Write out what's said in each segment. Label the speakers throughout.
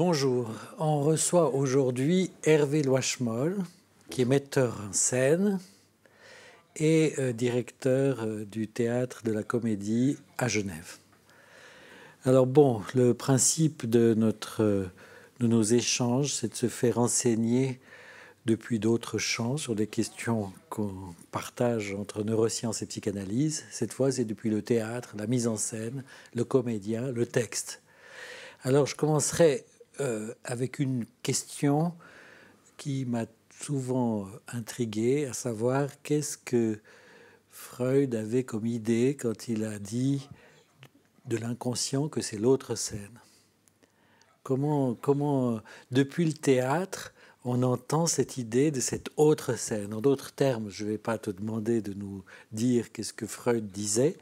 Speaker 1: Bonjour, on reçoit aujourd'hui Hervé Loachemol, qui est metteur en scène et euh, directeur euh, du théâtre de la comédie à Genève. Alors bon, le principe de, notre, de nos échanges, c'est de se faire enseigner depuis d'autres champs sur des questions qu'on partage entre neurosciences et psychanalyse. Cette fois, c'est depuis le théâtre, la mise en scène, le comédien, le texte. Alors je commencerai euh, avec une question qui m'a souvent intrigué, à savoir qu'est-ce que Freud avait comme idée quand il a dit de l'inconscient que c'est l'autre scène. Comment, comment, depuis le théâtre, on entend cette idée de cette autre scène. En d'autres termes, je ne vais pas te demander de nous dire qu'est-ce que Freud disait,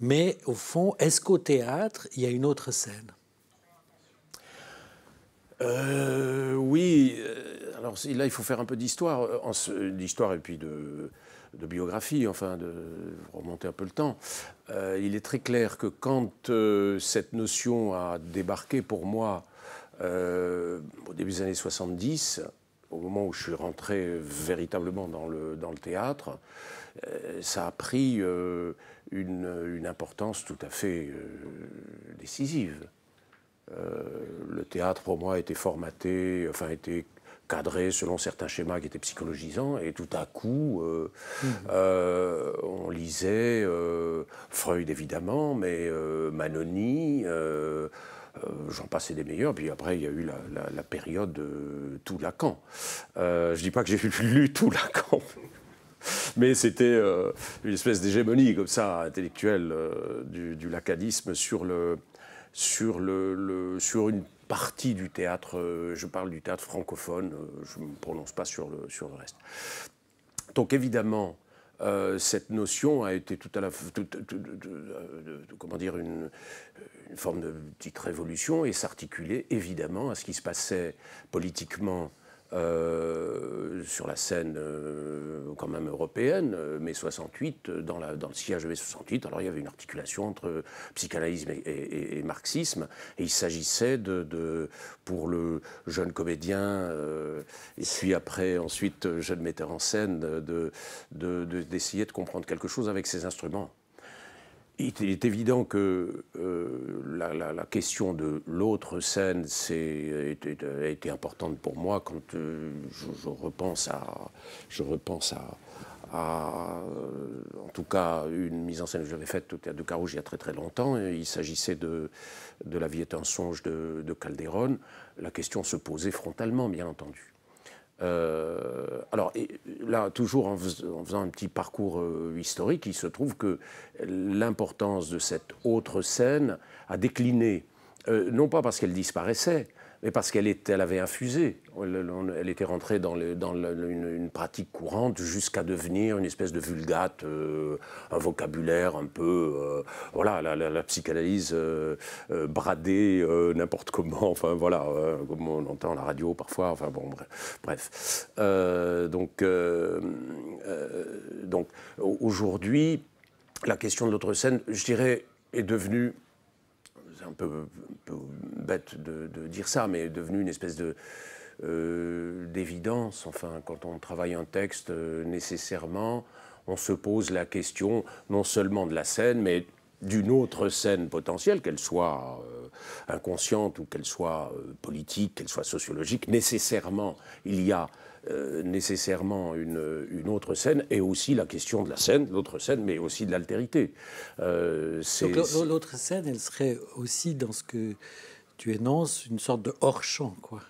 Speaker 1: mais au fond, est-ce qu'au théâtre, il y a une autre scène
Speaker 2: euh, oui, euh, alors là, il faut faire un peu d'histoire, euh, d'histoire et puis de, biographie, enfin, de remonter un peu le temps. il est très clair que quand cette notion a débarqué pour moi au début des années 70, au moment où je suis rentré véritablement dans le, dans le théâtre, ça a pris une, une, importance tout à fait décisive. Euh, le théâtre, pour moi, était formaté, enfin, était cadré selon certains schémas qui étaient psychologisants, et tout à coup, euh, mmh. euh, on lisait Freud évidemment, mais Manoni, j'en passais des meilleurs, puis après il y a eu la, période de tout Lacan. je ne dis pas que j'ai lu tout Lacan. mais c'était une espèce d'hégémonie comme ça intellectuelle du, du, lacanisme sur le, sur, le, sur une partie du théâtre, euh, je parle du théâtre francophone, euh, je ne me prononce pas sur le, sur le reste. Donc évidemment, euh, cette notion a été tout à la comment dire une, une, forme de petite révolution et s'articulait évidemment à ce qui se passait politiquement euh, sur la scène euh, quand même européenne, euh, mai 68, dans, la, dans le sillage de mai 68, alors il y avait une articulation entre psychanalyse et, marxisme, et il s'agissait de, pour le jeune comédien, et puis après, ensuite, jeune metteur en scène, d'essayer de, de, de, comprendre quelque chose avec ses instruments. Il est évident que euh, la, question de l'autre scène a été importante pour moi quand euh, je, repense à, je repense à, euh, en tout cas, une mise en scène que j'avais faite au Théâtre de Carouge il y a très très longtemps. il s'agissait de, La vie est un songe de, de Calderon. La question se posait frontalement, bien entendu. Euh, alors là, toujours en, faisant un petit parcours euh, historique, il se trouve que l'importance de cette autre scène a décliné, euh, non pas parce qu'elle disparaissait, mais parce qu'elle elle avait infusé. Elle, était rentrée dans, dans une, pratique courante jusqu'à devenir une espèce de vulgate, euh, un vocabulaire un peu. Euh, voilà, la, psychanalyse euh, bradée n'importe comment, enfin voilà, comme on entend la radio parfois, enfin bon, bref. donc, donc aujourd'hui, la question de l'autre scène, je dirais, est devenue c'est un peu, bête de, dire ça, mais devenu une espèce de euh, d'évidence. Enfin, quand on travaille un texte, euh, nécessairement, on se pose la question non seulement de la scène, mais d'une autre scène potentielle, qu'elle soit euh, inconsciente ou qu'elle soit politique, qu'elle soit sociologique. Nécessairement, il y a euh, nécessairement une, autre scène, et aussi la question de la scène, l'autre scène, mais aussi de l'altérité. Euh,
Speaker 1: l'autre scène, elle serait aussi dans ce que tu énonces, une sorte de hors-champ, quoi.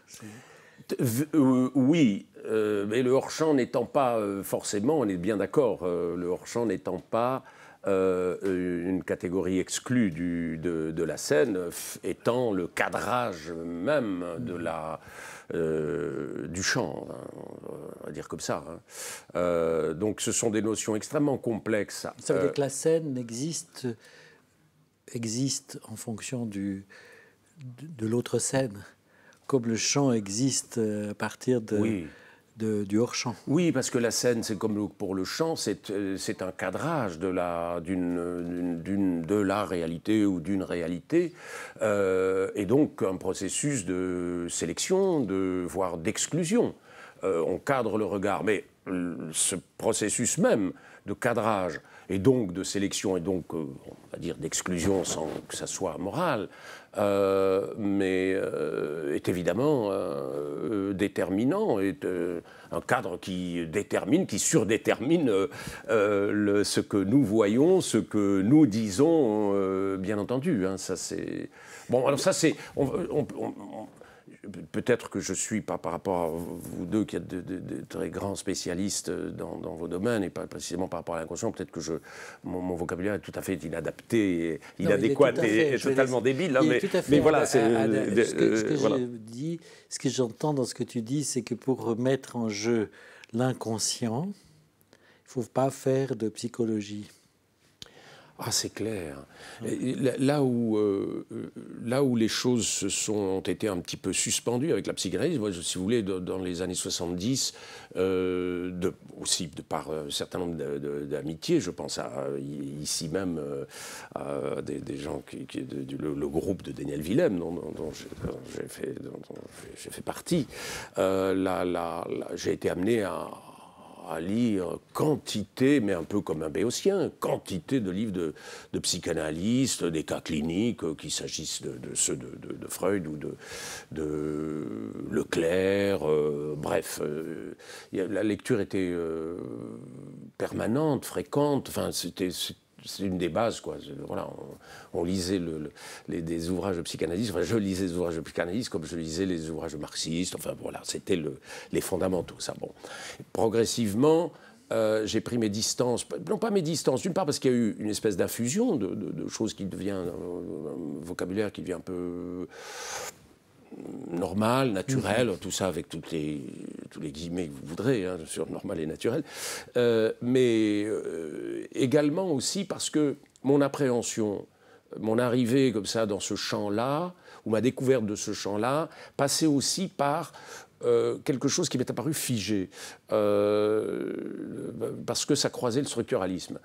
Speaker 1: Euh, oui,
Speaker 2: mais le hors-champ n'étant pas forcément, on est bien d'accord, le hors-champ n'étant pas euh, euh, une catégorie exclue de, la scène étant le cadrage même de la, euh, du chant, à hein, on va dire comme ça. Hein. donc ce sont des notions extrêmement complexes. Ça veut dire que
Speaker 1: la scène existe, existe en fonction du, de, l'autre scène, comme le chant existe à partir de... Oui. Oui, parce
Speaker 2: que la scène, c'est comme pour le chant, c'est euh, un cadrage de la, réalité ou d'une réalité, euh, et donc un processus de sélection, de, voire d'exclusion. Euh, on cadre le regard, mais ce processus même de cadrage et donc de sélection et donc, on va dire, d'exclusion sans que ça soit moral, euh, mais euh, est évidemment euh, déterminant, est un cadre qui détermine, qui surdétermine ce que nous voyons, ce que nous disons, bien entendu. Hein. ça c'est bon. Alors ça c'est, peut-être que je suis, pas par rapport à vous deux qui êtes de, très grands spécialistes dans, vos domaines, et pas précisément par rapport à l'inconscient, peut-être que je, mon, vocabulaire est tout à fait inadapté, inadéquat et, totalement débile. Hein, mais, voilà, euh, ce que, euh, je
Speaker 1: dis, ce que j'entends dans ce que tu dis, c'est que pour remettre en jeu l'inconscient, il ne faut pas faire de psychologie. Ah, c'est clair.
Speaker 2: Là où, euh, euh, là où les choses se sont, ont été un petit peu suspendues avec la psychanalyse, si vous voulez, dans les années 70, euh, aussi de par un certain nombre d'amitiés, je pense à, ici même à des, gens, qui, le, groupe de Daniel Willem, dont, j'ai fait j'ai fait, partie, là, là j'ai été amené à à lire quantité, mais un peu comme un béotien, quantité de livres de, de psychanalystes, des cas cliniques, euh, qu'il s'agisse de, ceux de, de, Freud ou de, Leclerc, euh, bref. Euh, la lecture était permanente, fréquente, enfin, c'était c'est une des bases, quoi. Voilà, on, lisait le, les, des ouvrages de psychanalyse. enfin, je lisais des ouvrages de psychanalyse comme je lisais les ouvrages marxistes, enfin, voilà, c'était les fondamentaux, ça, bon. Progressivement, euh, j'ai pris mes distances, non pas mes distances, d'une part parce qu'il y a eu une espèce d'infusion de, choses qui devient un euh, euh, vocabulaire qui devient un peu normal, mhm. naturel, tout ça avec toutes les, tous les guillemets que vous voudrez, hein, sur normal et naturel, euh, mais euh, également aussi parce que mon appréhension, mon arrivée comme ça dans ce champ-là, ou ma découverte de ce champ-là, passait aussi par euh, quelque chose qui m'est apparu figé, euh, parce que ça croisait le structuralisme.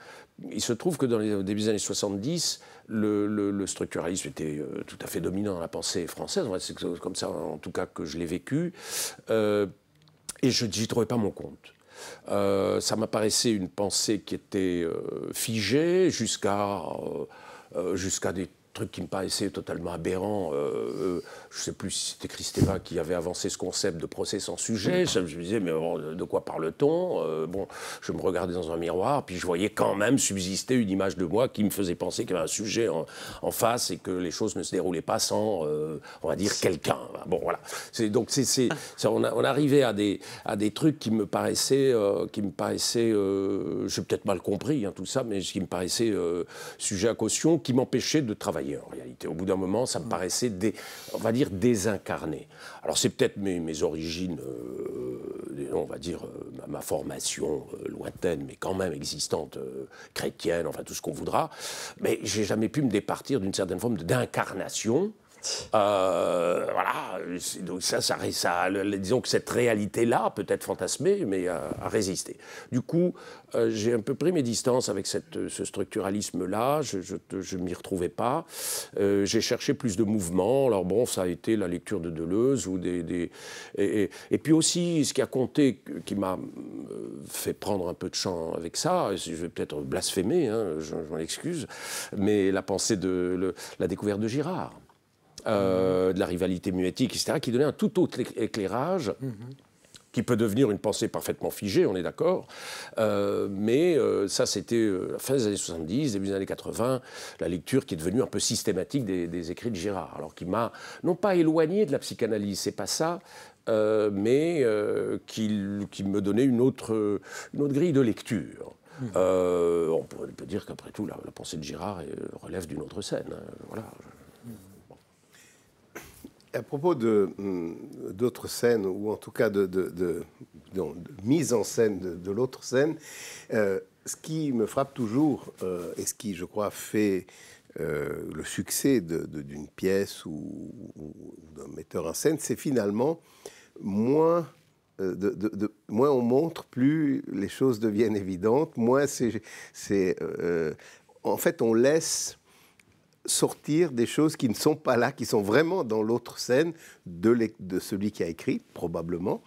Speaker 2: Il se trouve que dans les débuts début des années 70, le, le, structuralisme était euh, tout à fait dominant dans la pensée française, c'est comme ça en tout cas que je l'ai vécu, et je n'y trouvais pas mon compte. ça m'apparaissait une pensée qui était figée jusqu'à jusqu'à des truc qui me paraissait totalement aberrant. Euh, euh, je ne sais plus si c'était Christéva qui avait avancé ce concept de procès sans sujet. Je me disais, mais de quoi parle-t-on euh, Bon, je me regardais dans un miroir, puis je voyais quand même subsister une image de moi qui me faisait penser qu'il y avait un sujet en, face et que les choses ne se déroulaient pas sans, on va dire, quelqu'un. Bon, voilà. Donc, on, arrivait à des, à des trucs qui me paraissaient, qui me paraissaient j'ai peut-être mal compris hein, tout ça, mais qui me paraissaient sujet à caution, qui m'empêchaient de travailler en réalité. Au bout d'un moment, ça me paraissait, on va dire, désincarné. Alors c'est peut-être mes, origines, euh, on va dire, euh, ma, formation euh, lointaine, mais quand même existante, chrétienne, enfin tout ce qu'on voudra. Mais j'ai jamais pu me départir d'une certaine forme d'incarnation euh, voilà, donc ça, ça, disons que cette réalité-là, peut-être fantasmée, mais euh, a, résisté. Du coup, euh, j'ai un peu pris mes distances avec ce structuralisme-là, je ne m'y retrouvais pas. j'ai cherché plus de mouvements, alors bon, ça a été la lecture de Deleuze, ou des, des et, puis aussi, ce qui a compté, qui m'a fait prendre un peu de champ avec ça, je vais peut-être blasphémer, hein, je, m'en excuse, mais la pensée de la découverte de Girard. Euh, de la rivalité muétique, etc., qui donnait un tout autre éclairage. Mhm. qui peut devenir une pensée parfaitement figée, on est d'accord. Euh, mais euh, ça, c'était la fin des années 70, début des années 80, la lecture qui est devenue un peu systématique des, écrits de Girard. Alors qui m'a, non pas éloigné de la psychanalyse, c'est pas ça, mais qui, me donnait une autre, une autre grille de lecture. Mhm. on peut, dire qu'après tout, la, pensée de Girard relève d'une
Speaker 3: autre scène. Hein, voilà à propos hum, d'autres scènes, ou en tout cas de, mise en scène de, l'autre scène, euh, ce qui me frappe toujours, euh, et ce qui, je crois, fait euh, le succès d'une pièce ou, d'un metteur en scène, c'est finalement moins... De, moins on montre, plus les choses deviennent évidentes, moins c'est... en fait, on laisse sortir des choses qui ne sont pas là, qui sont vraiment dans l'autre scène de, celui qui a écrit, probablement,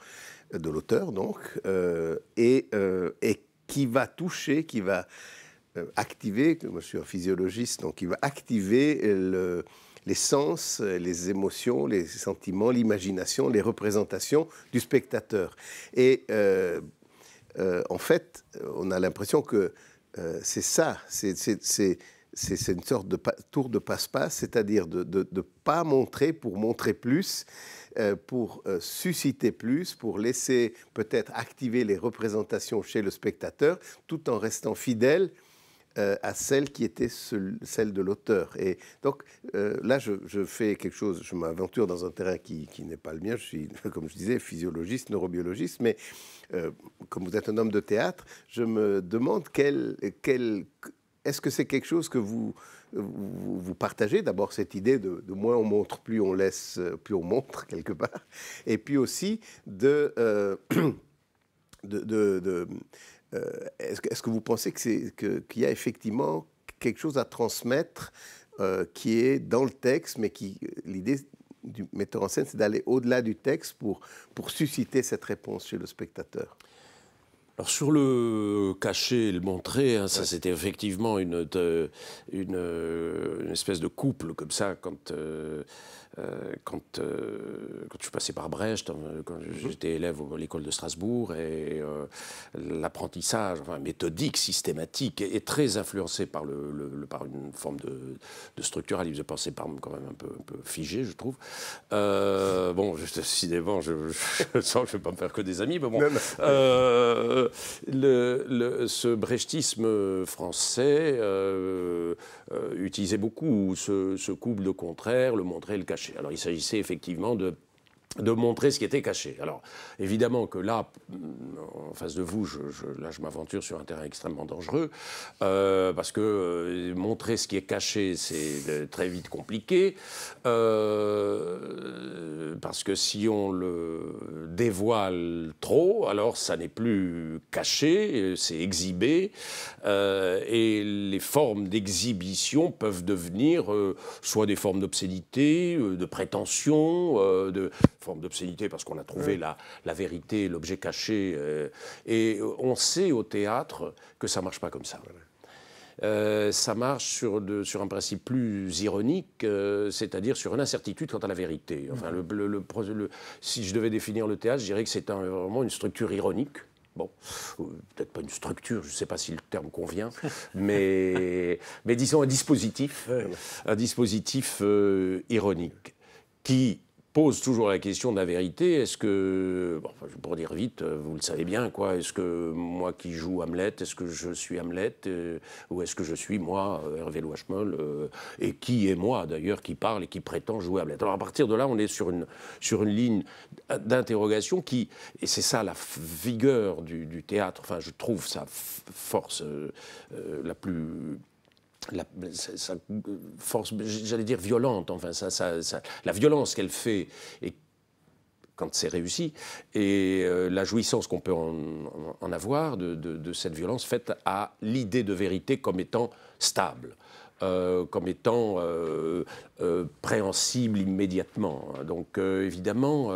Speaker 3: euh, de l'auteur donc, euh, euh, et, qui va toucher, qui va activer, moi je suis un physiologiste, donc qui va activer les sens, les émotions, les sentiments, l'imagination, les représentations du spectateur. Et en fait, on a l'impression que c'est ça, c'est c'est une sorte de tour de passe-passe, c'est-à-dire de ne pas montrer pour montrer plus, euh, pour euh, susciter plus, pour laisser peut-être activer les représentations chez le spectateur, tout en restant fidèle euh, à celle qui était celle de l'auteur. Et donc là, je, fais quelque chose, je m'aventure dans un terrain qui, n'est pas le mien, je suis, comme je disais, physiologiste, neurobiologiste, mais comme vous êtes un homme de théâtre, je me demande quel, quel est-ce que c'est quelque chose que vous, partagez D'abord, cette idée de, moins on montre, plus on laisse, euh, plus on montre quelque part. Et puis aussi de. Euh, euh, est-ce, que vous pensez qu'il y a effectivement quelque chose à transmettre qui est dans le texte, mais qui l'idée du metteur en scène, c'est d'aller au-delà du texte pour susciter cette réponse chez le spectateur alors sur le
Speaker 2: cacher et le montrer, hein, ça c'était effectivement une, euh, euh, une, espèce de couple comme ça quand euh, euh, quand, euh, quand je suis passé par Brecht, hein, quand mhm. j'étais élève à l'école de Strasbourg, et euh, l'apprentissage enfin, méthodique, systématique, est, très influencé par, le, par une forme de, de l'île de pensée par, quand même un peu, un peu figé, je trouve. bon, je, décidément, je, je, sens que je ne vais pas me faire que des amis, mais bon. Euh, le, ce brechtisme français euh, utilisait beaucoup ce, ce, couple de contraires, le montrer, le cacher alors il s'agissait effectivement de de montrer ce qui était caché. Alors, évidemment que là, en face de vous, je, là, je m'aventure sur un terrain extrêmement dangereux, euh, parce que euh, montrer ce qui est caché, c'est euh, très vite compliqué, parce que si on le dévoile trop, alors ça n'est plus caché, c'est exhibé, et les formes d'exhibition peuvent devenir soit des formes d'obscénité, de prétention, de forme d'obscénité parce qu'on a trouvé la, vérité, l'objet caché. Euh, et euh, on sait au théâtre que ça marche pas comme ça. Euh, ça marche sur, sur, un principe plus ironique, c'est-à-dire sur une incertitude quant à la vérité. Enfin, le, le, si je devais définir le théâtre, je dirais que c'est vraiment une structure ironique. Bon, peut-être pas une structure, je ne sais pas si le terme convient, mais, mais disons un dispositif, un dispositif ironique qui pose toujours la question de la vérité. Est-ce que, pour dire vite, euh, vous le savez bien, quoi, est-ce que moi qui joue Hamlet, est-ce que je suis Hamlet euh, Ou est-ce que je suis moi, euh, Hervé Loachmol, Et qui est moi, d'ailleurs, qui parle et qui prétend jouer Hamlet Alors à partir de là, on est sur une, sur une ligne d'interrogation qui, et c'est ça la vigueur du, théâtre, enfin je trouve sa force la plus la, force, j'allais dire violente, enfin, ça, la violence qu'elle fait et quand c'est réussi, et euh, la jouissance qu'on peut en, avoir de, cette violence faite à l'idée de vérité comme étant stable. Euh, comme étant euh, préhensible immédiatement. Donc évidemment,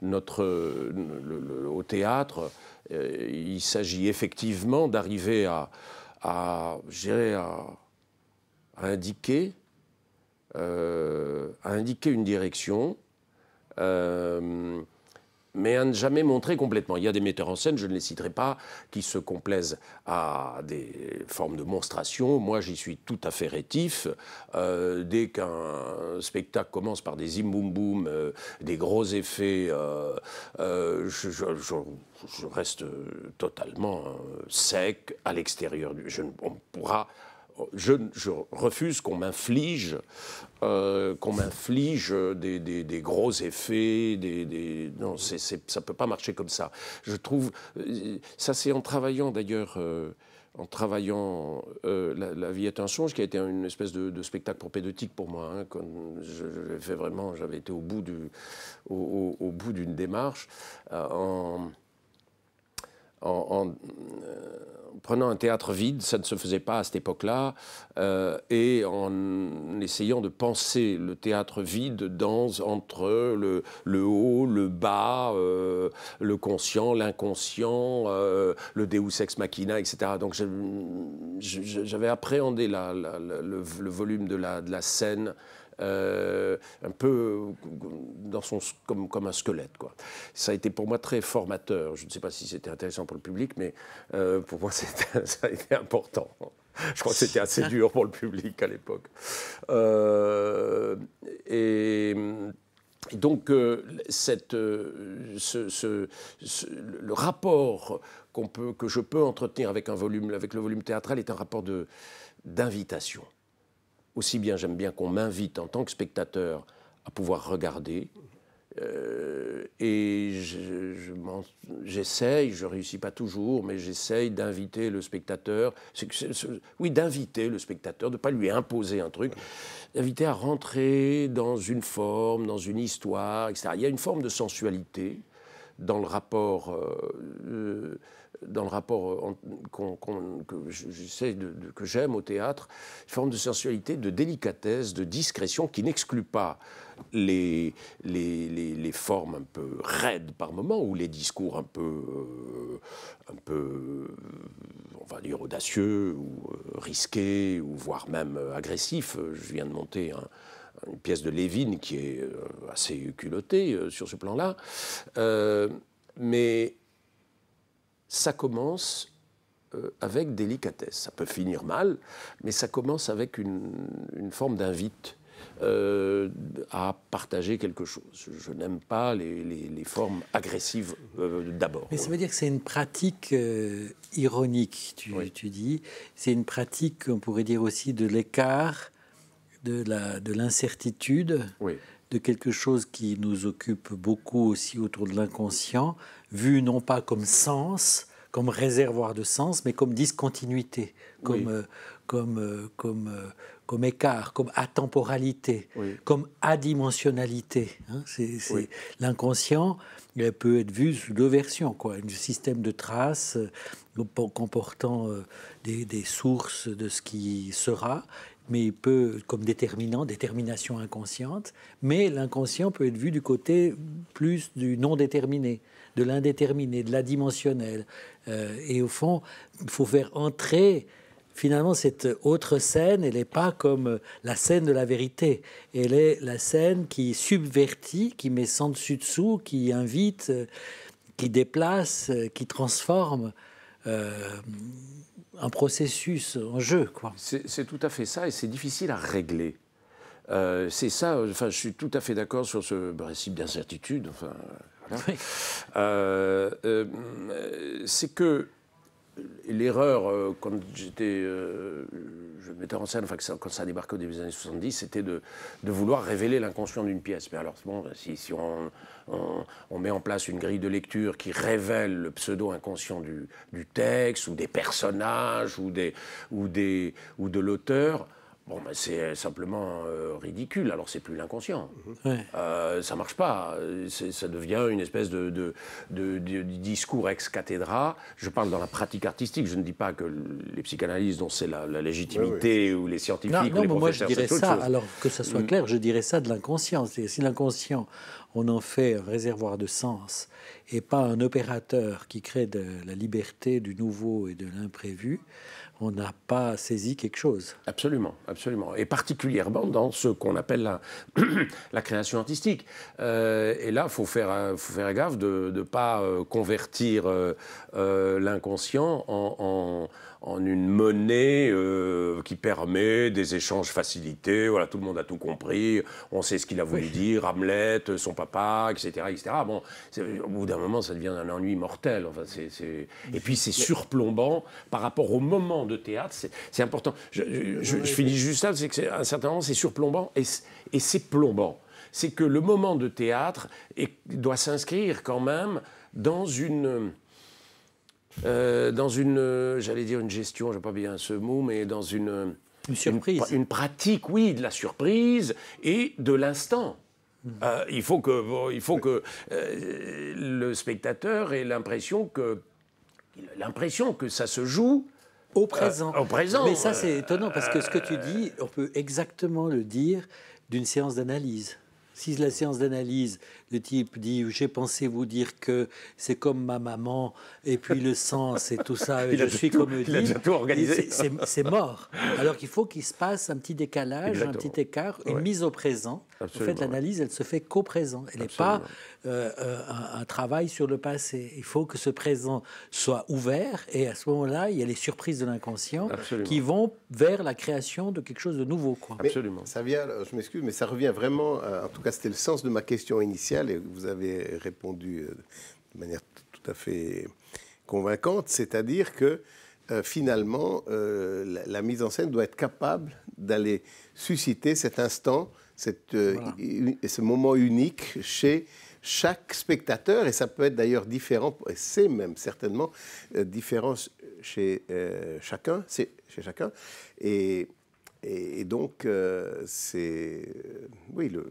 Speaker 2: notre, au théâtre, il s'agit effectivement d'arriver à, à, à à indiquer euh, une direction, euh, mais à ne jamais montrer complètement. Il y a des metteurs en scène, je ne les citerai pas, qui se complaisent à des formes de monstration. Moi, j'y suis tout à fait rétif. Euh, dès qu'un spectacle commence par des zim boum des gros effets, je, reste totalement sec à l'extérieur. on pourra je, je refuse qu'on m'inflige euh, qu'on m'inflige des, gros effets, des, non, ça ne peut pas marcher comme ça. Je trouve, euh, ça c'est en travaillant d'ailleurs, euh, en travaillant la, vie est un songe, qui a été une espèce de, spectacle propédeutique pour moi. Hein, je, vraiment, j'avais été au bout du, au bout d'une démarche en en, euh, prenant un théâtre vide, ça ne se faisait pas à cette époque-là, euh, et en essayant de penser le théâtre vide dans, entre le, haut, le bas, euh, le conscient, l'inconscient, le deus ex machina, etc. Donc j'avais appréhendé le, volume de la, scène euh, un peu euh, dans son, comme, comme un squelette. Quoi. Ça a été pour moi très formateur. Je ne sais pas si c'était intéressant pour le public, mais euh, pour moi, ça a été important. Je crois que c'était assez dur pour le public à l'époque. Euh, et. donc, cette, ce, le rapport qu'on peut, que je peux entretenir avec, un volume, avec le volume théâtral est un rapport d'invitation aussi bien j'aime bien qu'on m'invite en tant que spectateur à pouvoir regarder. Euh, et j'essaye, je, ne je réussis pas toujours, mais j'essaye d'inviter le spectateur, oui, d'inviter le spectateur, de ne pas lui imposer un truc, d'inviter à rentrer dans une forme, dans une histoire, etc. Il y a une forme de sensualité dans le rapport. Euh, euh, dans le rapport euh, que j'aime au théâtre, une forme de sensualité, de délicatesse, de discrétion qui n'exclut pas les, les, formes un peu raides par moment ou les discours un peu, euh, un peu euh, on va dire, audacieux ou risqués ou voire même agressifs. Je viens de monter une pièce de Lévin qui est assez culottée sur ce plan-là. mais ça commence euh, avec délicatesse. Ça peut finir mal, mais ça commence avec une, forme d'invite. Euh, à partager quelque chose. Je n'aime pas les, formes agressives euh, d'abord. Mais
Speaker 1: ça veut dire que c'est une pratique ironique, tu, dis. C'est une pratique, on pourrait dire aussi, de l'écart, de l'incertitude, de quelque chose qui nous occupe beaucoup aussi autour de l'inconscient, vu non pas comme sens, comme réservoir de sens, mais comme discontinuité, comme, euh, comme, euh, comme, euh, comme écart, comme atemporalité, comme adimensionnalité. Hein. c'est, L'inconscient il peut être vu sous deux versions, quoi. un système de traces comportant des, des, sources de ce qui sera mais il peut, comme déterminant, détermination inconsciente, mais l'inconscient peut être vu du côté plus du non déterminé, de l'indéterminé, de la dimensionnelle. Euh, et au fond, il faut faire entrer finalement cette autre scène, elle n'est pas comme euh, la scène de la vérité. Elle est la scène qui subvertit, qui met sans dessus dessous, qui invite, euh, qui déplace, qui transforme. Euh, un processus en jeu. Quoi. C'est, tout à fait ça, et c'est difficile à
Speaker 2: régler. Euh, c'est ça, enfin, je suis tout à fait d'accord sur ce principe d'incertitude. Enfin, euh, c'est que euh, l'erreur, euh, quand j'étais, euh, je mettais en scène, enfin, quand ça débarqué au début des années 70, c'était de, vouloir révéler l'inconscient d'une pièce. Mais alors, si, on, met en place une grille de lecture qui révèle le pseudo-inconscient du, texte, ou des personnages, ou, ou de l'auteur, Bon, ben, c'est euh, simplement euh, ridicule. Alors, c'est plus l'inconscient. Mm-hmm. Ouais. Euh, ça marche pas. Euh, ça devient une espèce de, discours ex cathédra. Je parle dans la pratique artistique. Je ne dis pas que les psychanalystes, dont c'est la, légitimité, ou les scientifiques, non, les professeurs, moi, je dirais ça. Alors
Speaker 1: que ça soit mm. clair, je dirais ça de l'inconscient. Si l'inconscient, on en fait un réservoir de sens et pas un opérateur qui crée de la liberté, du nouveau et de l'imprévu, on n'a pas saisi quelque chose. Absolument, absolument. Et particulièrement
Speaker 2: dans ce qu'on appelle la, la, création artistique. Euh, et là, il faut faire, faut faire gaffe de ne pas euh, convertir euh, l'inconscient en, en une monnaie qui permet des échanges facilités. Voilà, tout le monde a tout compris. On sait ce qu'il a voulu dire, Hamlet, son papa, etc., etc. Bon, au bout d'un moment, ça devient un ennui mortel. Enfin, Et puis, c'est surplombant par rapport au moment de théâtre. C'est important. Je, finis juste là, c'est qu'à un certain moment, c'est surplombant et, c'est plombant. C'est que le moment de théâtre doit s'inscrire quand même dans une. Euh, dans une, j'allais dire une gestion, je pas bien ce mot, mais dans une, une surprise, une, une pratique, oui, de la surprise et de l'instant. Euh, il faut que, faut que euh, le spectateur ait l'impression que, l'impression que ça se joue au présent. Euh, au présent. Mais ça, c'est étonnant parce que ce que tu
Speaker 1: dis, on peut exactement le dire d'une séance d'analyse. Si la séance d'analyse le type dit J'ai pensé vous dire que c'est comme ma maman, et puis le sens et tout ça, et je suis comme lui. – Il a tout organisé. C'est mort. Alors qu'il faut qu'il se passe un petit décalage, un petit écart, une mise au présent. en fait, l'analyse, elle se fait qu'au présent. Elle n'est pas euh, euh, un, travail sur le passé. Il faut que ce présent soit ouvert, et à ce moment-là, il y a les surprises de l'inconscient qui vont vers la création de quelque chose de nouveau. Quoi. Absolument. ça
Speaker 3: vient, euh, je m'excuse, mais ça revient vraiment, en tout cas, c'était le sens de ma question initiale et vous avez répondu euh, de manière tout à fait convaincante, c'est-à-dire que euh, finalement, euh, la, mise en scène doit être capable d'aller susciter cet instant, cette, ce moment unique chez chaque spectateur, et ça peut être d'ailleurs différent, et c'est même certainement différent chez chacun, chez chacun, et, et donc c'est, oui, le,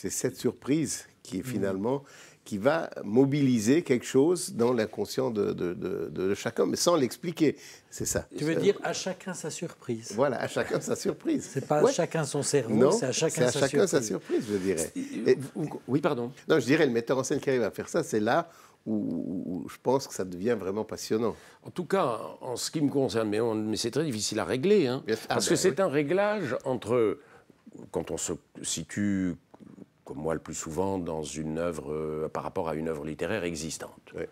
Speaker 3: c'est cette surprise qui est mmh. finalement qui va mobiliser quelque chose dans l'inconscient de, chacun, mais sans l'expliquer. C'est ça. Tu veux euh, dire
Speaker 1: à chacun sa surprise. Voilà, à chacun sa surprise. C'est pas à chacun son cerveau, c'est à chacun, à sa, chacun surprise. sa surprise,
Speaker 3: je dirais. oui, pardon. Non, je dirais le metteur en scène qui arrive à faire ça, c'est là où, je pense que ça devient vraiment passionnant. En tout cas, en ce qui me concerne, mais, c'est très difficile à régler, hein. ah parce ben que c'est un réglage entre
Speaker 2: quand on se situe comme moi le plus souvent, dans une œuvre, euh, par rapport à une œuvre littéraire existante. Euh,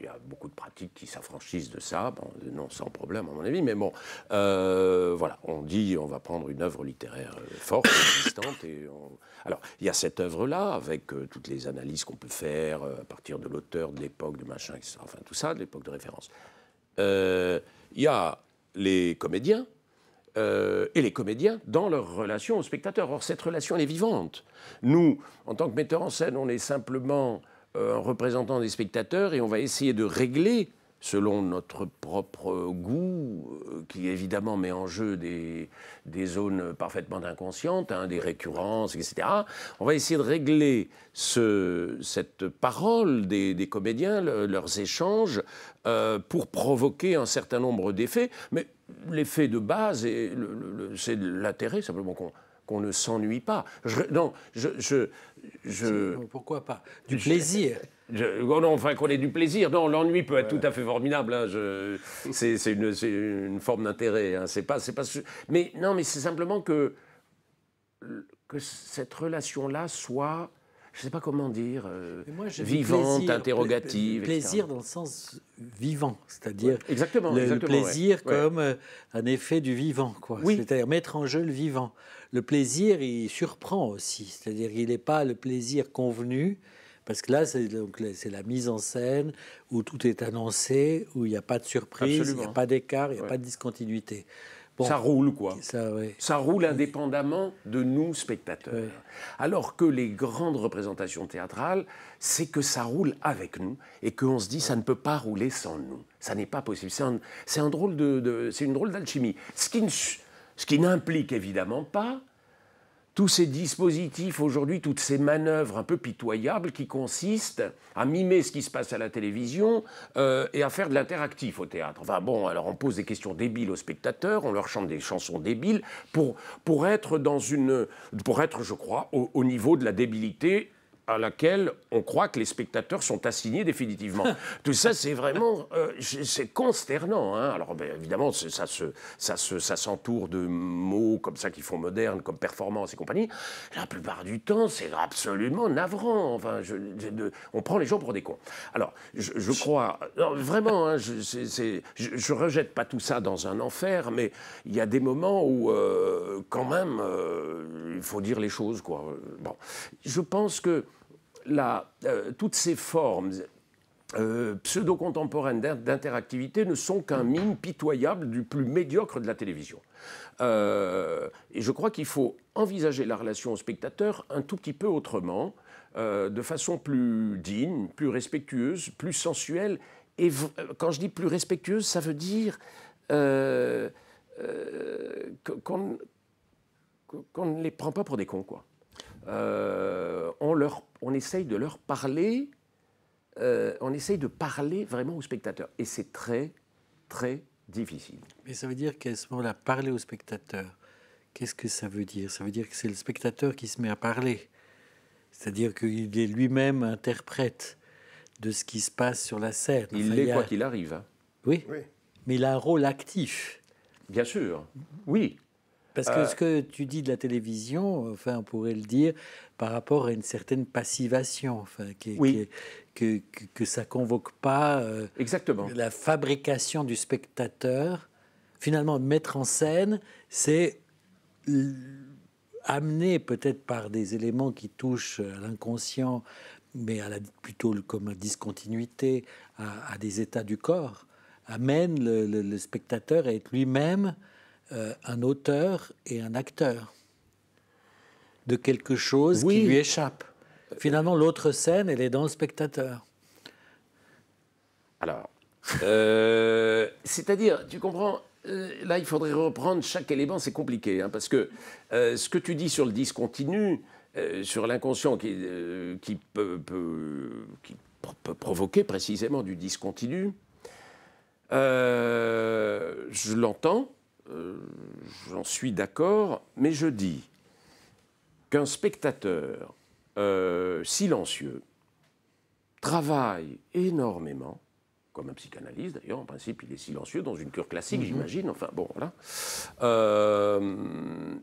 Speaker 2: il y a beaucoup de pratiques qui s'affranchissent de ça, bon, euh, non sans problème à mon avis, mais bon, voilà, on dit on va prendre une œuvre littéraire forte, existante, et on... alors il y a cette œuvre-là avec toutes les analyses qu'on peut faire à partir de l'auteur, de l'époque, de machin, etc. Enfin tout ça, de l'époque de référence. Il y a les comédiens euh, et les comédiens dans leur relation aux spectateurs. Or, cette relation, est vivante. Nous, en tant que metteurs en scène, on est simplement euh, un représentant des spectateurs et on va essayer de régler selon notre propre goût, euh, qui évidemment met en jeu des, des zones parfaitement inconscientes, hein, des récurrences, etc. On va essayer de régler cette parole des, comédiens, leurs échanges, euh, pour provoquer un certain nombre d'effets. Mais l'effet de base, c'est l'intérêt simplement qu'on on ne s'ennuie pas. Je, non, je, je, je Pourquoi pas Du plaisir. Oh non, enfin qu'on ait du plaisir. Non, l'ennui peut être tout à fait formidable. Hein, c'est une, forme d'intérêt. Hein, c'est pas, c'est pas. Mais non, mais c'est simplement que que cette relation-là soit, je ne sais pas comment dire, euh,
Speaker 1: vivante, interrogative. Plaisir dans le sens vivant, c'est-à-dire exactement, le, plaisir comme euh, un effet du vivant, quoi. Oui. C'est-à-dire mettre en jeu le vivant le plaisir, il surprend aussi. C'est-à-dire qu'il n'est pas le plaisir convenu, parce que là, c'est, donc, c'est la mise en scène où tout est annoncé, où il n'y a pas de surprise, il n'y a pas d'écart, il n'y a pas de discontinuité. ça roule, quoi. Ça, roule indépendamment
Speaker 2: de nous, spectateurs. Alors que les grandes représentations théâtrales, c'est que ça roule avec nous et qu'on se dit ça ne peut pas rouler sans nous. Ça n'est pas possible. C'est un, drôle de, c'est une drôle d'alchimie. Ce ce qui n'implique évidemment pas tous ces dispositifs aujourd'hui, toutes ces manœuvres un peu pitoyables qui consistent à mimer ce qui se passe à la télévision euh, et à faire de l'interactif au théâtre. Enfin bon, alors on pose des questions débiles aux spectateurs, on leur chante des chansons débiles pour, pour être dans une... pour être, je crois, au niveau de la débilité à laquelle on croit que les spectateurs sont assignés définitivement. Tout ça, c'est vraiment, euh, c'est consternant. Hein. Alors ben, évidemment, ça se, ça se, ça s'entoure de mots comme ça qui font moderne, comme performance et compagnie. La plupart du temps, c'est absolument navrant. Enfin, on prend les gens pour des cons. Alors, je, crois, vraiment, hein, ne je, rejette pas tout ça dans un enfer, mais il y a des moments où, euh, quand même, euh, il faut dire les choses, quoi. Bon, je pense que euh, toutes ces formes euh, pseudo-contemporaines d'interactivité ne sont qu'un mime pitoyable du plus médiocre de la télévision. Euh, et je crois qu'il faut envisager la relation au spectateur un tout petit peu autrement, de façon plus digne, plus respectueuse, plus sensuelle. Et quand je dis plus respectueuse, ça veut dire qu'on ne les prend pas pour des cons, quoi. Euh, on, leur, on essaye de leur parler, euh, on essaye de parler vraiment aux spectateurs. Et c'est très, très
Speaker 1: difficile. Mais ça veut dire qu'à ce moment-là, parler aux spectateurs, qu'est-ce que ça veut dire Ça veut dire que c'est le spectateur qui se met à parler. C'est-à-dire qu'il est lui-même interprète de ce qui se passe sur la scène. Il l'est quoi qu'il arrive. Hein. oui. Mais il a un rôle actif. Bien sûr. Oui. Parce que euh, ce que tu dis de la télévision, enfin, on pourrait le dire par rapport à une certaine passivation, enfin, que, que, ne ça convoque pas euh, la fabrication du spectateur. Finalement, mettre en scène, c'est amener peut-être par des éléments qui touchent à l'inconscient, mais à la, plutôt comme discontinuité, à, des états du corps, amène le spectateur à être lui-même euh, un auteur et un acteur de quelque chose qui lui échappe. Finalement, l'autre scène, elle est dans le spectateur. Alors, euh,
Speaker 2: c'est-à-dire, tu comprends, euh, là, il faudrait reprendre chaque élément, c'est compliqué, hein, parce que ce que tu dis sur le discontinu, sur l'inconscient qui, qui peut, provoquer précisément du discontinu, je l'entends, j'en suis d'accord, mais je dis qu'un spectateur euh, silencieux travaille énormément, comme un psychanalyste d'ailleurs, en principe il est silencieux dans une cure classique, mhm. j'imagine, enfin bon, voilà. Euh,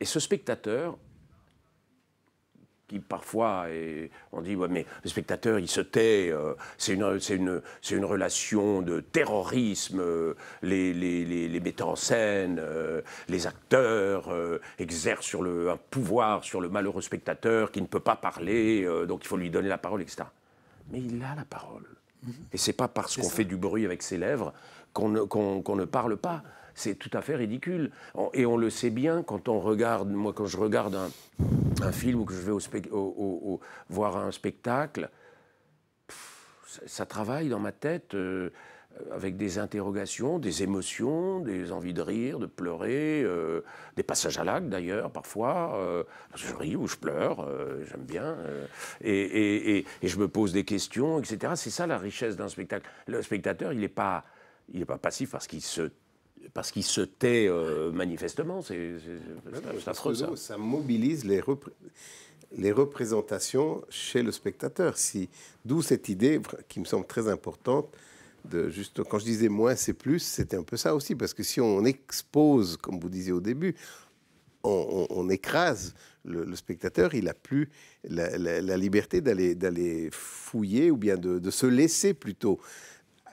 Speaker 2: et ce spectateur qui parfois, on dit, mais le spectateur, il se tait, euh, c'est une, une, relation de terrorisme, euh, les, les, les, les, metteurs en scène, euh, les acteurs exercent sur le, un pouvoir sur le malheureux spectateur qui ne peut pas parler, donc il faut lui donner la parole, etc. Mais il a la parole. Et mm-hmm. ce Et c'est pas parce qu'on fait du bruit avec ses lèvres qu'on ne parle pas c'est tout à fait ridicule. Et on le sait bien quand on regarde, moi quand je regarde un, film ou que je vais voir un spectacle, ça travaille dans ma tête. Euh, avec des interrogations, des émotions, des envies de rire, de pleurer, euh, des passages à l'acte d'ailleurs parfois. Euh, je ris ou je pleure, j'aime bien. Et, je me pose des questions, etc. C'est ça la richesse d'un spectacle. Le spectateur, il n'est pas, il n'est pas passif parce qu'il se parce qu'il se tait euh, manifestement.
Speaker 3: C'est affreux, ça. Ça mobilise les, les représentations chez le spectateur. Si, D'où cette idée qui me semble très importante. De juste, quand je disais moins c'est plus, c'était un peu ça aussi, parce que si on expose, comme vous disiez au début, on, écrase le, spectateur, il n'a plus la, liberté d'aller fouiller ou bien de, de se laisser plutôt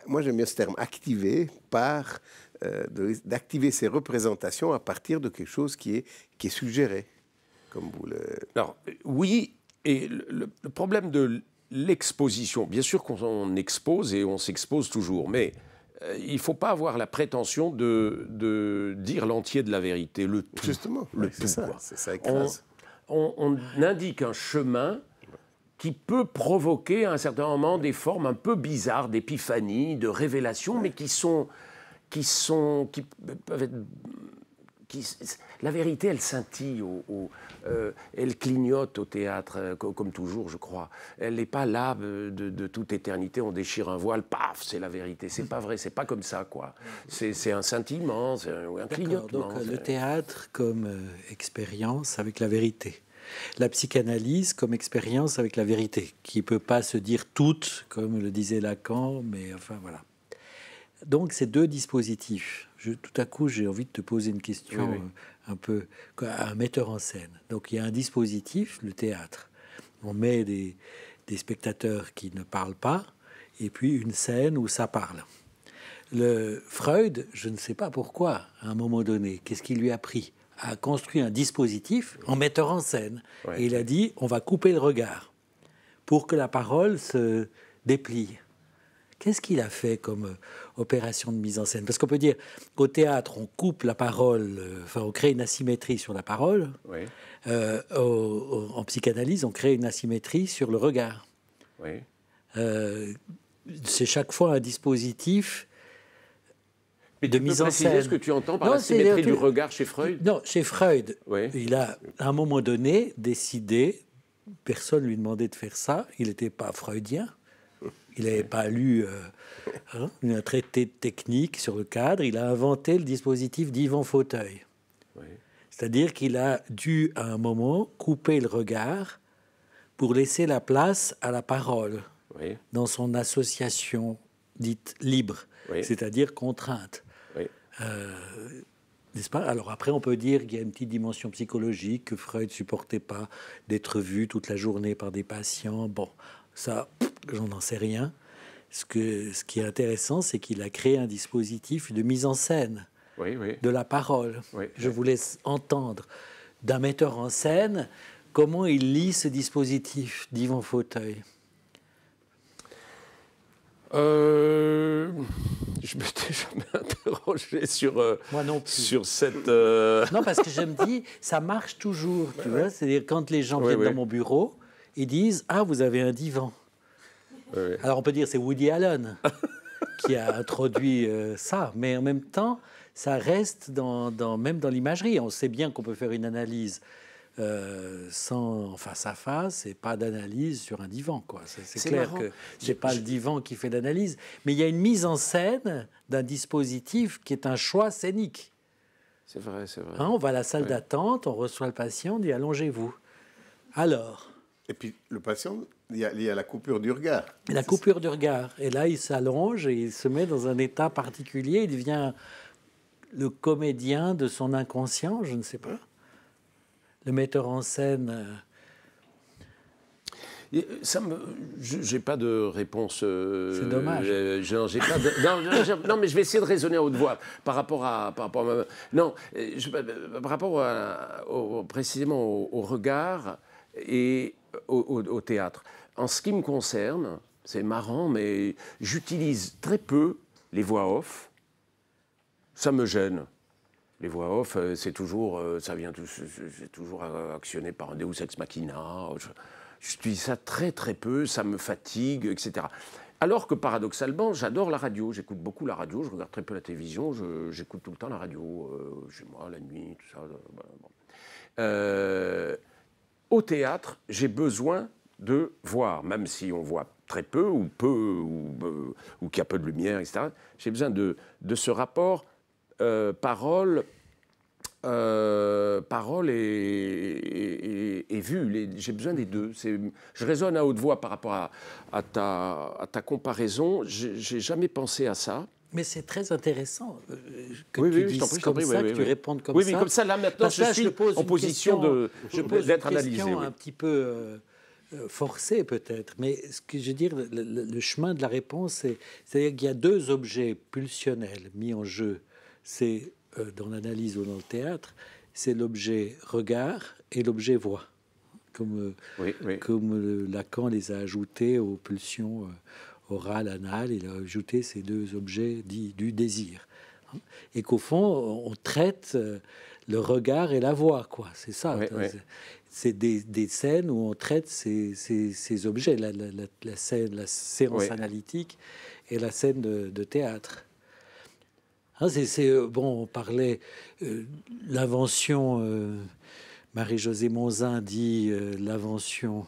Speaker 3: moi j'aime bien ce terme, activé par euh, d'activer ces représentations à partir de quelque chose qui est, qui est suggéré, comme vous le... Alors,
Speaker 2: oui, et le, problème de l'exposition, bien sûr qu'on expose et on s'expose toujours, mais euh, il ne faut pas avoir la prétention de, de dire l'entier de la vérité, le
Speaker 3: tout. Justement, le tout. Ça, ça On,
Speaker 2: on, on indique un chemin qui peut provoquer à un certain moment des formes un peu bizarres d'épiphanie, de révélation, mais qui sont qui sont, qui peuvent être qui, la vérité, elle scintille, au, euh, elle clignote au théâtre, euh, comme toujours, je crois. Elle n'est pas là euh, de, toute éternité, on déchire un voile, paf, c'est la vérité. C'est pas vrai, c'est pas comme ça, quoi. C'est un scintillement, c'est un, clignotement. Donc le
Speaker 1: théâtre comme expérience avec la vérité. La psychanalyse comme expérience avec la vérité, qui peut pas se dire toute, comme le disait Lacan, mais enfin voilà donc ces deux dispositifs, tout à coup j'ai envie de te poser une question euh, un peu à un metteur en scène. Donc il y a un dispositif, le théâtre. On met des, spectateurs qui ne parlent pas et puis une scène où ça parle. Le Freud, je ne sais pas pourquoi, à un moment donné, qu'est-ce qui lui a pris A construit un dispositif en metteur en scène. Et il a dit on va couper le regard pour que la parole se déplie. Qu'est-ce qu'il a fait comme euh, opération de mise en scène Parce qu'on peut dire qu'au théâtre, on coupe la parole, euh, enfin, on crée une asymétrie sur la parole. Euh, en psychanalyse, on crée une asymétrie sur le regard. c'est chaque fois un dispositif mais de mise en scène. ce que tu entends par asymétrie du regard chez Freud Non, chez Freud, il a à un moment donné décidé, personne ne lui demandait de faire ça, il n'était pas freudien, il n'avait pas lu euh, hein, un traité technique sur le cadre. Il a inventé le dispositif d'Yvan Fauteuil. C'est-à-dire qu'il a dû, à un moment, couper le regard pour laisser la place à la parole dans son association dite libre, c'est-à-dire contrainte. Euh, n'est-ce pas Alors après, on peut dire qu'il y a une petite dimension psychologique, que Freud supportait pas d'être vu toute la journée par des patients. Bon, ça, j'en sais rien. Ce, que, ce qui est intéressant, c'est qu'il a créé un dispositif de mise en scène de la parole. Je vous laisse entendre d'un metteur en scène comment il lit ce dispositif d'Yvan Fauteuil. Euh,
Speaker 2: je me suis jamais interrogé sur, euh, sur cette. Euh, non, parce
Speaker 1: que je me dis, ça marche toujours. Tu vois, c'est-à-dire quand les gens viennent dans mon bureau, ils disent Ah, vous avez un divan. Alors on peut dire c'est Woody Allen qui a introduit euh, ça, mais en même temps, ça reste dans, même dans l'imagerie. On sait bien qu'on peut faire une analyse. Euh, sans face à face et pas d'analyse sur un divan. Quoi. C'est, clair que c'est pas le divan qui fait l'analyse, mais il y a une mise en scène d'un dispositif qui est un choix scénique. C'est vrai, c'est vrai. Hein, on va à la salle d'attente, on reçoit le patient, on dit allongez-vous. Alors, et puis le
Speaker 3: patient, il y a, la coupure du regard.
Speaker 1: La coupure du regard. Et là, il s'allonge et il se met dans un état particulier. Il devient le comédien de son inconscient, je ne sais pas. Le metteur en scène.
Speaker 2: Euh, euh, ça me, j'ai pas de réponse. Euh, c'est dommage. j'ai, pas non, mais je vais essayer de raisonner à haute voix par rapport à, par rapport non, par rapport au, précisément au regard et au, théâtre. En ce qui me concerne, c'est marrant, mais j'utilise très peu les voix off. Ça me gêne. Les voix off, euh, c'est toujours, euh, ça vient, toujours actionné par un Deus ex machina. Je, j'utilise ça très très peu, ça me fatigue, etc. Alors que paradoxalement, j'adore la radio, j'écoute beaucoup la radio, je regarde très peu la télévision, j'écoute tout le temps la radio, euh, chez moi, la nuit, tout ça. euh, au théâtre, j'ai besoin de voir, même si on voit très peu ou peu ou, euh, ou qu'il y a peu de lumière, etc. J'ai besoin de, de, ce rapport euh, parole, euh, parole et, et, vue. J'ai besoin des deux. Je résonne à haute voix par rapport à, ta, à ta, comparaison. J'ai jamais pensé à ça.
Speaker 1: Mais c'est très intéressant euh, que oui, tu oui, dises comme ça, oui, que tu répondes comme ça. Oui, mais comme ça, là, maintenant, je suis en position d'être de, je pose d'être analysé. un petit peu euh, euh, forcée, peut-être. Mais ce que je veux dire, le, chemin de la réponse, c'est-à-dire qu'il y a deux objets pulsionnels mis en jeu. C'est, dans l'analyse ou dans le théâtre, c'est l'objet regard et l'objet voix, comme, comme Lacan les a ajoutés aux pulsions oral, anal, il a ajouté ces deux objets dits du désir. Hein. Et qu'au fond, on traite euh, le regard et la voix, quoi. C'est ça. C'est des, scènes où on traite ces, objets, la, scène, la séance analytique et la scène de, théâtre. Hein, c'est euh, bon, on parlait euh, l'invention. Marie-Josée Monzin dit l'invention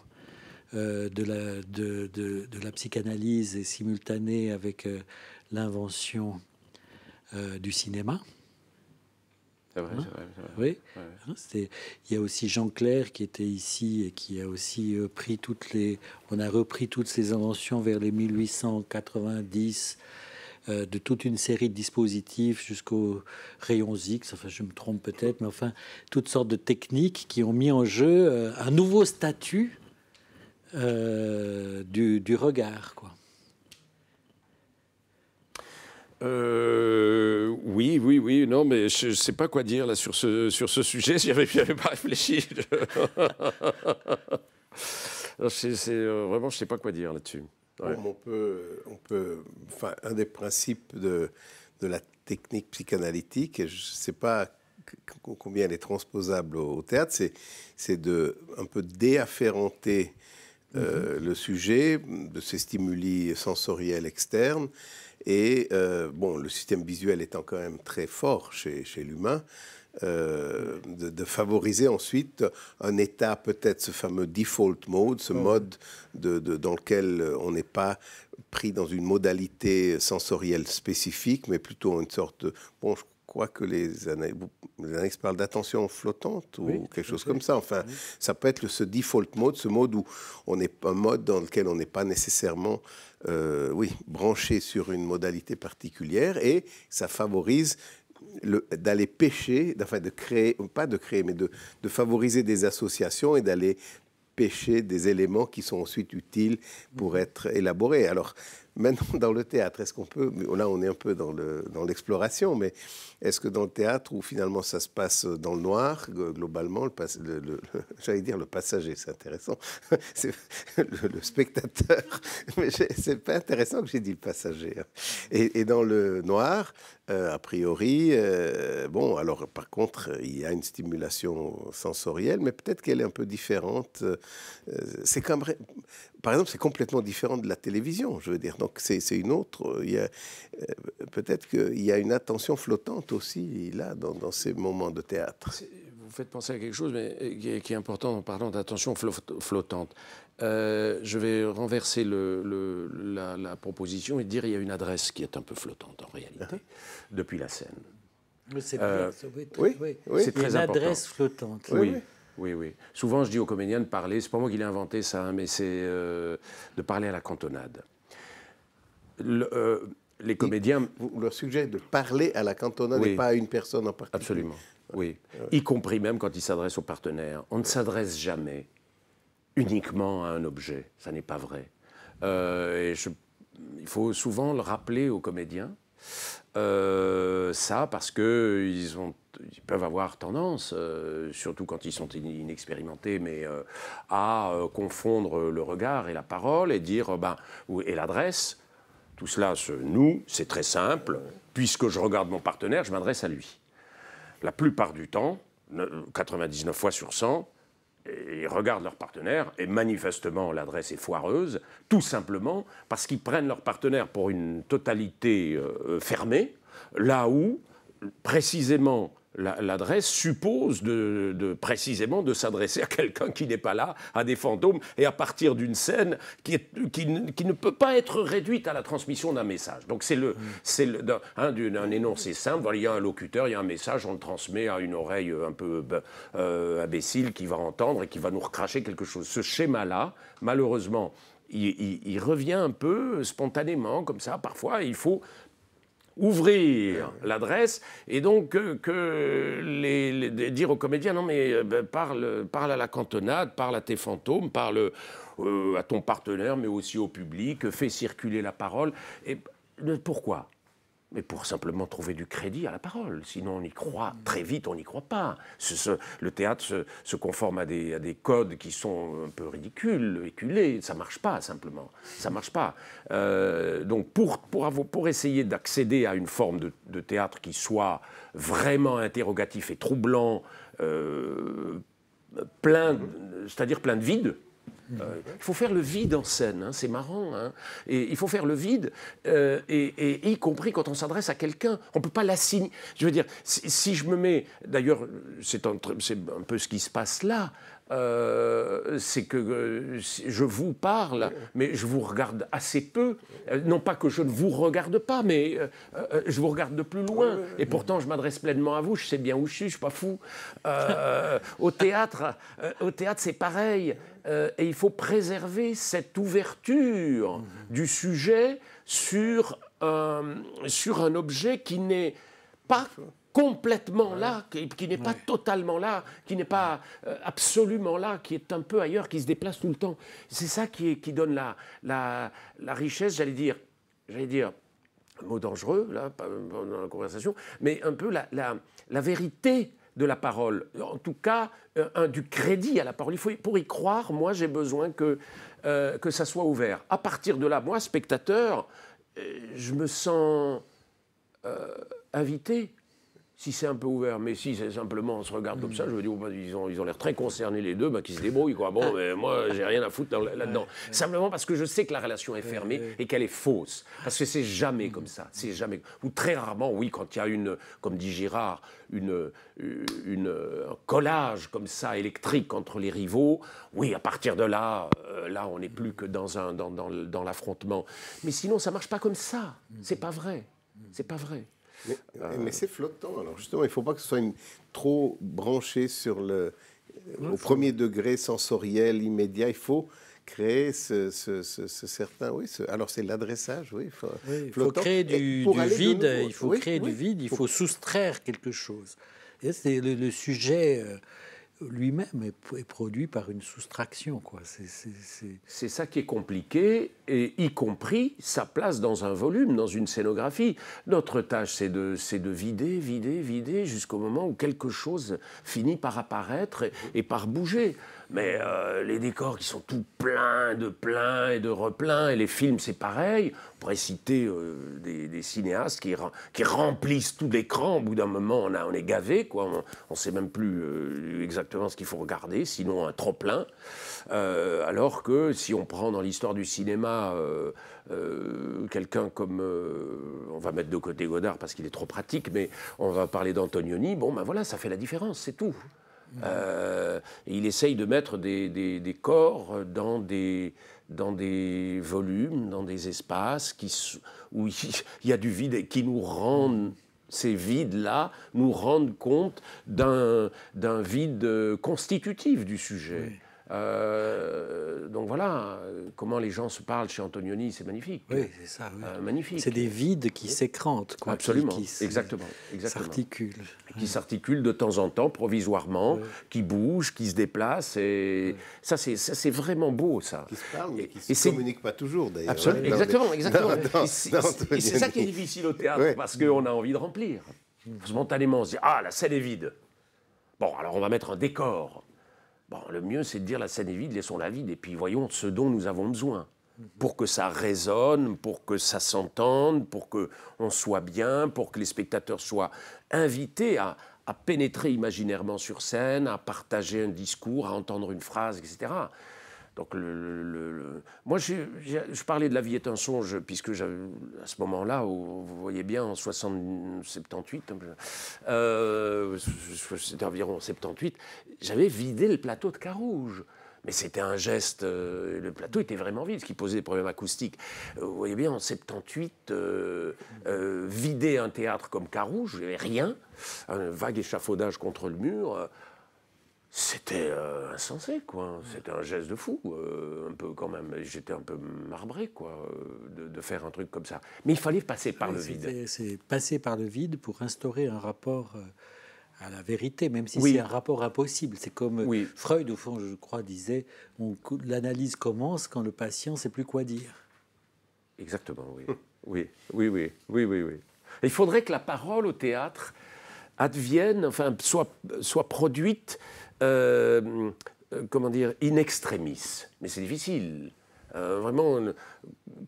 Speaker 1: euh, de, la, psychanalyse et simultanée avec euh, l'invention euh, du cinéma. Hein c'est vrai, c'est vrai, Oui. Hein, il y a aussi Jean Clair qui était ici et qui a aussi pris toutes les. On a repris toutes ces inventions vers les 1890 de toute une série de dispositifs jusqu'aux rayons X, enfin je me trompe peut-être, mais enfin toutes sortes de techniques qui ont mis en jeu un nouveau statut euh, du, regard, quoi.
Speaker 2: Euh, oui, oui, oui. Non, mais je ne sais pas quoi dire là sur ce, sur ce sujet. J'y avais, avais, pas réfléchi. c'est, euh, vraiment, je ne sais pas quoi dire là-dessus. On
Speaker 3: peut, on peut, enfin, un des principes de, de la technique psychanalytique, et je ne sais pas combien elle est transposable au, au théâtre, c'est, de un peu déafférenter euh, mhm. le sujet de ces stimuli sensoriels externes. Et euh, bon, le système visuel étant quand même très fort chez, chez l'humain, euh, de, favoriser ensuite un état, peut-être ce fameux default mode, ce oh. mode de, dans lequel on n'est pas pris dans une modalité sensorielle spécifique, mais plutôt une sorte, bon, je crois que les, années parlent d'attention flottante ou quelque chose comme ça. Enfin, ça peut être ce default mode, ce mode où on est un mode dans lequel on n'est pas nécessairement euh, oui, branché sur une modalité particulière et ça favorise d'aller pêcher, enfin de créer, pas de créer, mais de, de favoriser des associations et d'aller pêcher des éléments qui sont ensuite utiles pour mhm. être élaborés. Alors, Maintenant, dans le théâtre, est-ce qu'on peut, là on est un peu dans, le, dans l'exploration, mais est-ce que dans le théâtre, où finalement ça se passe dans le noir, globalement, le, j'allais dire le passager, c'est intéressant, c'est le, spectateur, mais c'est pas intéressant que j'ai dit le passager. Hein. Et, dans le noir, euh, a priori, euh, bon, alors par contre, il y a une stimulation sensorielle, mais peut-être qu'elle est un peu différente. Euh, c'est comme par exemple, c'est complètement différent de la télévision, je veux dire. Donc, c'est une autre. Euh, euh, peut-être qu'il y a une attention flottante aussi, là, dans, ces moments de théâtre.
Speaker 2: Vous faites penser à quelque chose mais, euh, qui, est, important en parlant d'attention flottante. je vais renverser la, proposition et dire qu'il y a une adresse qui est un peu flottante en réalité, uh-huh. depuis la scène. C'est oui, très une adresse flottante. oui. Oui, oui. Souvent, je dis aux comédiens de parler, c'est pas moi qui l'ai inventé ça, hein, mais c'est
Speaker 3: euh, de parler à la cantonade. Euh, les comédiens. Leur sujet leur de parler à la cantonade et pas à une personne en particulier. Absolument, oui.
Speaker 2: Y compris même quand ils s'adressent aux partenaires. On ne s'adresse jamais uniquement à un objet. Ça n'est pas vrai. Euh, et il faut souvent le rappeler aux comédiens euh, ça parce qu'ils ils peuvent avoir tendance, euh, surtout quand ils sont inexpérimentés, mais euh, à confondre le regard et la parole et dire ben, et l'adresse. Tout cela, nous, c'est très simple. Puisque je regarde mon partenaire, je m'adresse à lui. La plupart du temps, 99 fois sur 100, ils regardent leur partenaire, et manifestement l'adresse est foireuse, tout simplement parce qu'ils prennent leur partenaire pour une totalité euh, fermée, là où, précisément, l'adresse suppose précisément de s'adresser à quelqu'un qui n'est pas là, à des fantômes, et à partir d'une scène qui, ne peut pas être réduite à la transmission d'un message. Donc c'est un hein, énoncé simple. il y a un locuteur, il y a un message, on le transmet à une oreille un peu ben, euh, imbécile qui va entendre et qui va nous recracher quelque chose. Ce schéma-là, malheureusement, il, revient un peu spontanément, comme ça, parfois. Il faut ouvrir l'adresse et donc que, les, dire aux comédiens non mais euh, ben, parle, parle à la cantonade, parle à tes fantômes, parle euh, à ton partenaire mais aussi au public, fais circuler la parole. Et euh, pourquoi mais pour simplement trouver du crédit à la parole. Sinon, on y croit mm. très vite, on n'y croit pas. Ce, le théâtre se, conforme à des, codes qui sont un peu ridicules, éculés. Ça marche pas simplement. Ça marche pas. Euh, donc, pour, pour, pour essayer d'accéder à une forme de, théâtre qui soit vraiment interrogatif et troublant, euh, plein, c'est-à-dire plein de vide euh, il faut faire le vide en scène, hein, c'est marrant. Hein. Et il faut faire le vide, euh, et, y compris quand on s'adresse à quelqu'un. On ne peut pas l'assigner. Je veux dire, si, je me mets, d'ailleurs, c'est un, peu ce qui se passe là. Euh, c'est que je vous parle, mais je vous regarde assez peu. non pas que je ne vous regarde pas, mais je vous regarde de plus loin. Et pourtant, je m'adresse pleinement à vous. Je sais bien où je suis. Je suis pas fou. au théâtre, au théâtre, c'est pareil. Euh, et il faut préserver cette ouverture du sujet sur, euh, sur un objet qui n'est pas complètement là, qui, n'est pas totalement là, qui n'est pas euh, absolument là, qui est un peu ailleurs, qui se déplace tout le temps. C'est ça qui, donne la, la, la richesse, j'allais dire, j'allais dire, mot dangereux là, dans la conversation, mais un peu la, la vérité de la parole, en tout cas euh, du crédit à la parole. Il faut, pour y croire, moi j'ai besoin que, euh, que ça soit ouvert. À partir de là, moi, spectateur, euh, je me sens invité si c'est un peu ouvert, mais si c'est simplement on se regarde comme mm. ça, je veux dire, oh, bah, ils ont l'air ils ont très concernés les deux, bah, qu'ils se débrouillent, quoi. Bon, ah. mais moi, j'ai rien à foutre là-dedans. Simplement parce que je sais que la relation est fermée et qu'elle est fausse. Parce que c'est jamais mm. comme ça. C'est jamais. Ou très rarement, oui, quand il y a une, comme dit Girard, une, euh, une, euh, un collage comme ça électrique entre les rivaux, oui, à partir de là, euh, là, on n'est plus que dans, un, dans, dans l'affrontement. Mais sinon, ça marche pas comme ça. Mm. C'est pas vrai. C'est pas vrai. Euh, mais,
Speaker 3: c'est flottant. Alors justement, il ne faut pas que ce soit trop branché sur le, au premier degré sensoriel immédiat. Il faut créer ce, certain. Oui, alors c'est l'adressage, oui. il faut créer du, vide, il faut créer du vide, il faut,
Speaker 1: soustraire quelque chose. C'est le, sujet. Euh, lui-même est, produit par une soustraction. C'est, ça
Speaker 2: qui est compliqué, et y compris sa place dans un volume, dans une scénographie. Notre tâche, c'est de, vider, vider, vider, jusqu'au moment où quelque chose finit par apparaître et par bouger mais euh, les décors qui sont tout pleins de pleins et de repleins, et les films c'est pareil. On pourrait citer euh, des, cinéastes qui, remplissent tout l'écran. Au bout d'un moment, on, est gavé, quoi. On ne sait même plus euh, exactement ce qu'il faut regarder, sinon un trop plein. alors que si on prend dans l'histoire du cinéma quelqu'un comme, on va mettre de côté Godard parce qu'il est trop pratique, mais on va parler d'Antonioni. Bon, ben voilà, ça fait la différence, c'est tout. Euh, il essaye de mettre des, corps dans des, volumes, dans des espaces où il y a du vide et qui nous rendent ces vides-là nous rendent compte d'un vide constitutif du sujet. Euh, donc voilà, comment les gens se parlent chez Antonioni, c'est magnifique. Oui, c'est ça. Euh, magnifique. C'est des vides qui s'écrantent, Absolument, qui, qui exactement. S'articulent. Qui s'articulent de temps en temps, provisoirement, qui bougent, qui se déplacent. Et ça, c'est, ça, c'est vraiment beau, ça. Qui se parlent, et qui ne se communiquent pas toujours, d'ailleurs. Absolument, exactement. exactement. c'est, ça qui est difficile au théâtre, parce qu'on a envie de remplir. Spontanément, on se dit Ah, la scène est vide. Bon, alors on va mettre un décor le mieux, c'est de dire la scène est vide, laissons-la vide, et puis voyons ce dont nous avons besoin mhm. pour que ça résonne, pour que ça s'entende, pour que on soit bien, pour que les spectateurs soient invités à pénétrer imaginairement sur scène, à partager un discours, à entendre une phrase, etc. Donc, le, moi, je parlais de La vie est un songe, puisque à ce moment-là, vous voyez bien, en 78, hein, euh, c'était environ 78, j'avais vidé le plateau de Carouge. Mais c'était un geste, euh, le plateau était vraiment vide, ce qui posait des problèmes acoustiques. Euh, vous voyez bien, en 78, euh, vider un théâtre comme Carouge, il avait rien, un vague échafaudage contre le mur c'était euh, insensé, quoi. C'était un geste de fou, euh, un peu quand même. J'étais un peu marbré, quoi, euh, de, faire un truc comme ça. Mais il fallait passer par le vide.
Speaker 1: C'est passer par le vide pour instaurer un rapport à la vérité, même si c'est un rapport impossible. C'est comme Freud, au fond, je crois, disait l'analyse commence quand le patient sait plus quoi dire. Exactement, oui. oui, oui, oui, oui, oui, oui.
Speaker 2: Il faudrait que la parole au théâtre advienne, enfin, soit, soit produite euh, euh, comment dire, in extremis. Mais c'est difficile. Euh, vraiment,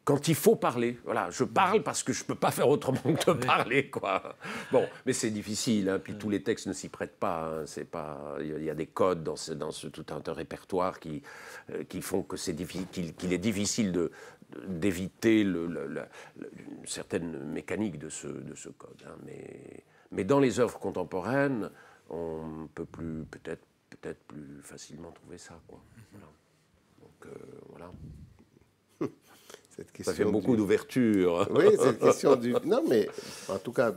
Speaker 2: quand il faut parler. Voilà, je parle parce que je ne peux pas faire autrement que de parler, quoi. Bon, mais c'est difficile. Hein, puis tous les textes ne s'y prêtent pas. Hein. c'est pas, il y a des codes dans ce, tout un, répertoire qui, qui font que c'est qu'il, est difficile de, d'éviter une certaine mécanique de ce, de ce code. Hein. mais, mais dans les œuvres contemporaines, on peut plus peut-être être plus facilement trouver ça. Quoi. Donc euh, voilà.
Speaker 3: ça fait beaucoup d'ouverture. Oui, cette question du. Non, mais en tout cas,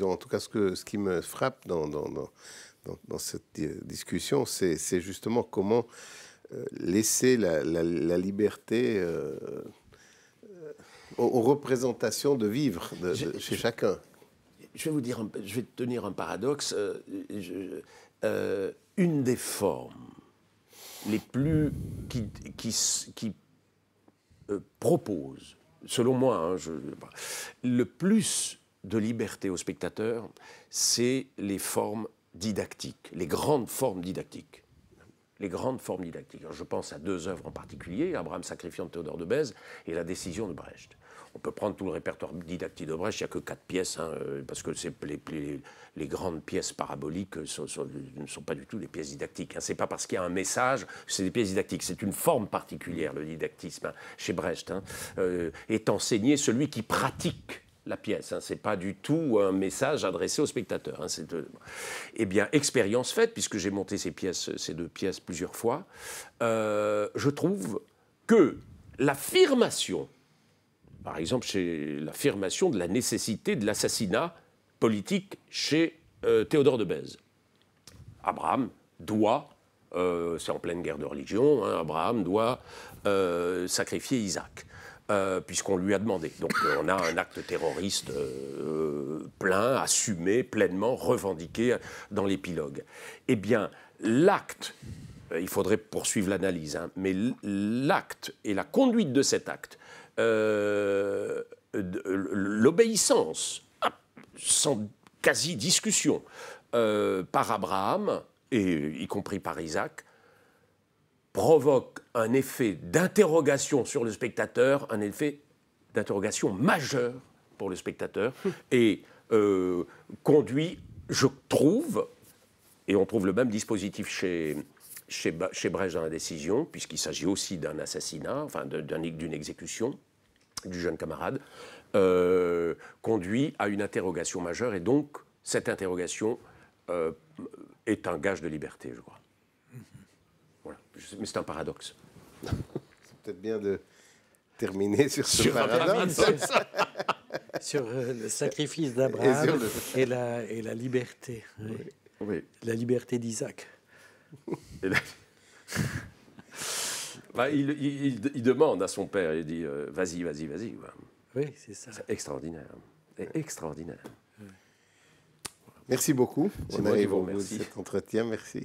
Speaker 3: en tout cas ce, que, ce qui me frappe dans, dans, cette discussion, c'est, justement comment euh, laisser la, liberté. Euh, aux, représentations de vivre chez chacun. Je vais vous dire, je vais tenir un paradoxe. Je, euh,
Speaker 2: une des formes les plus qui, qui, euh, propose, selon moi, hein, le plus de liberté au spectateur, c'est les formes didactiques, les grandes formes didactiques. Les grandes formes didactiques. je pense à deux œuvres en particulier, Abraham sacrifiant de Théodore de Bèze et La décision de Brecht. On peut prendre tout le répertoire didactique de Brecht, il n'y a que quatre pièces, hein, euh, parce que les, les, grandes pièces paraboliques euh, ne sont pas du tout des pièces didactiques. Hein. Ce n'est pas parce qu'il y a un message c'est des pièces didactiques. C'est une forme particulière, le didactisme, hein, chez Brecht. Euh, est enseigné celui qui pratique la pièce. Ce n'est pas du tout un message adressé au spectateur. Eh bien, expérience faite, puisque j'ai monté ces pièces, ces deux pièces plusieurs fois, je trouve que l'affirmation par exemple chez l'affirmation de la nécessité de l'assassinat politique chez euh, Théodore de Bèze. Abraham doit, euh, c'est en pleine guerre de religion, hein, Abraham doit euh, sacrifier Isaac. puisqu'on lui a demandé. Donc on a un acte terroriste plein, assumé, pleinement, revendiqué dans l'épilogue. Eh bien, l'acte, il faudrait poursuivre l'analyse, hein, mais l'acte et la conduite de cet acte euh, euh, l'obéissance, ah, sans quasi discussion, euh, par Abraham, et y compris par Isaac, provoque un effet d'interrogation sur le spectateur, un effet d'interrogation majeur pour le spectateur, et conduit, je trouve, et on trouve le même dispositif chez chez, chez dans la décision, puisqu'il s'agit aussi d'un assassinat, enfin d'une exécution du jeune camarade, euh, conduit à une interrogation majeure. Et donc, cette interrogation euh, est un gage de liberté,
Speaker 1: je crois. Mm-hmm.
Speaker 3: Voilà. Mais c'est un paradoxe. C'est peut-être bien de terminer sur ce paradoxe.
Speaker 1: sur euh, le sacrifice d'Abraham et, la, liberté. La liberté d'Isaac.
Speaker 2: Bah, il, demande à son père, il dit euh, Vas-y, vas-y, vas-y. Oui, c'est ça. extraordinaire. extraordinaire.
Speaker 3: Merci beaucoup. On arrive au bout de cet entretien. Merci.